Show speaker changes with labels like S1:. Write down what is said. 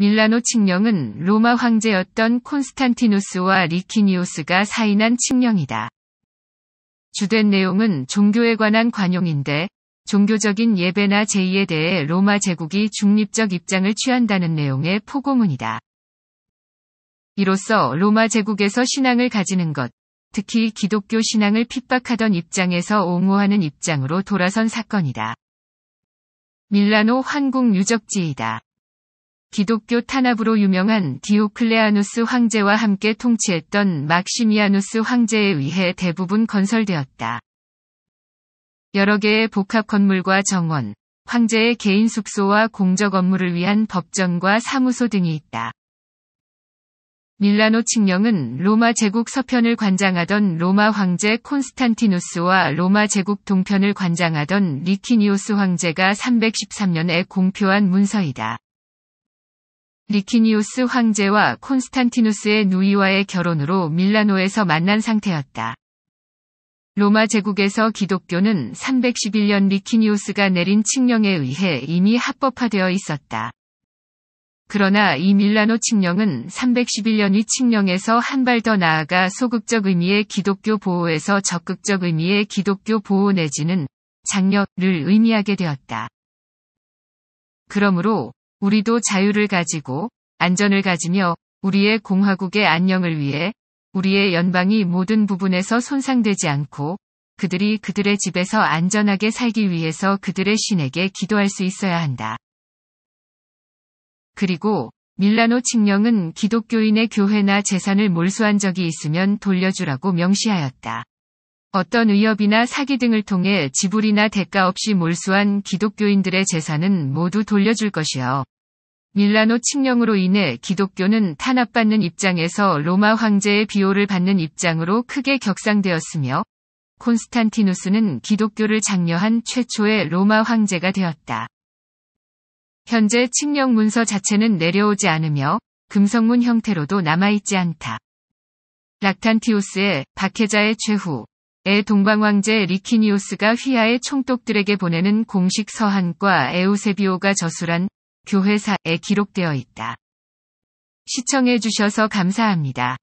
S1: 밀라노 칙령은 로마 황제였던 콘스탄티누스와 리키니오스가 사인한 칙령이다. 주된 내용은 종교에 관한 관용인데 종교적인 예배나 제의에 대해 로마 제국이 중립적 입장을 취한다는 내용의 포고문이다. 이로써 로마 제국에서 신앙을 가지는 것, 특히 기독교 신앙을 핍박하던 입장에서 옹호하는 입장으로 돌아선 사건이다. 밀라노 환궁 유적지이다. 기독교 탄압으로 유명한 디오클레아누스 황제와 함께 통치했던 막시미아누스 황제에 의해 대부분 건설되었다. 여러 개의 복합 건물과 정원, 황제의 개인 숙소와 공적 업무를 위한 법정과 사무소 등이 있다. 밀라노 칙령은 로마 제국 서편을 관장하던 로마 황제 콘스탄티누스와 로마 제국 동편을 관장하던 리키니오스 황제가 313년에 공표한 문서이다. 리키니우스 황제와 콘스탄티누스의 누이와의 결혼으로 밀라노에서 만난 상태였다. 로마 제국에서 기독교는 311년 리키니우스가 내린 칙령에 의해 이미 합법화되어 있었다. 그러나 이 밀라노 칙령은 311년의 칙령에서 한 발 더 나아가 소극적 의미의 기독교 보호에서 적극적 의미의 기독교 보호 내지는 장려를 의미하게 되었다. 그러므로 우리도 자유를 가지고 안전을 가지며 우리의 공화국의 안녕을 위해 우리의 연방이 모든 부분에서 손상되지 않고 그들이 그들의 집에서 안전하게 살기 위해서 그들의 신에게 기도할 수 있어야 한다. 그리고 밀라노 칙령은 기독교인의 교회나 재산을 몰수한 적이 있으면 돌려주라고 명시하였다. 어떤 위협이나 사기 등을 통해 지불이나 대가 없이 몰수한 기독교인들의 재산은 모두 돌려줄 것이요. 밀라노 칙령으로 인해 기독교는 탄압받는 입장에서 로마 황제의 비호를 받는 입장으로 크게 격상되었으며 콘스탄티누스는 기독교를 장려한 최초의 로마 황제가 되었다. 현재 칙령 문서 자체는 내려오지 않으며 금성문 형태로도 남아있지 않다. 락탄티우스의 박해자의 최후 에동방왕제 리키니오스가 휘하의 총독들에게 보내는 공식 서한과 에우세비오가 저술한 교회사에 기록되어 있다. 시청해주셔서 감사합니다.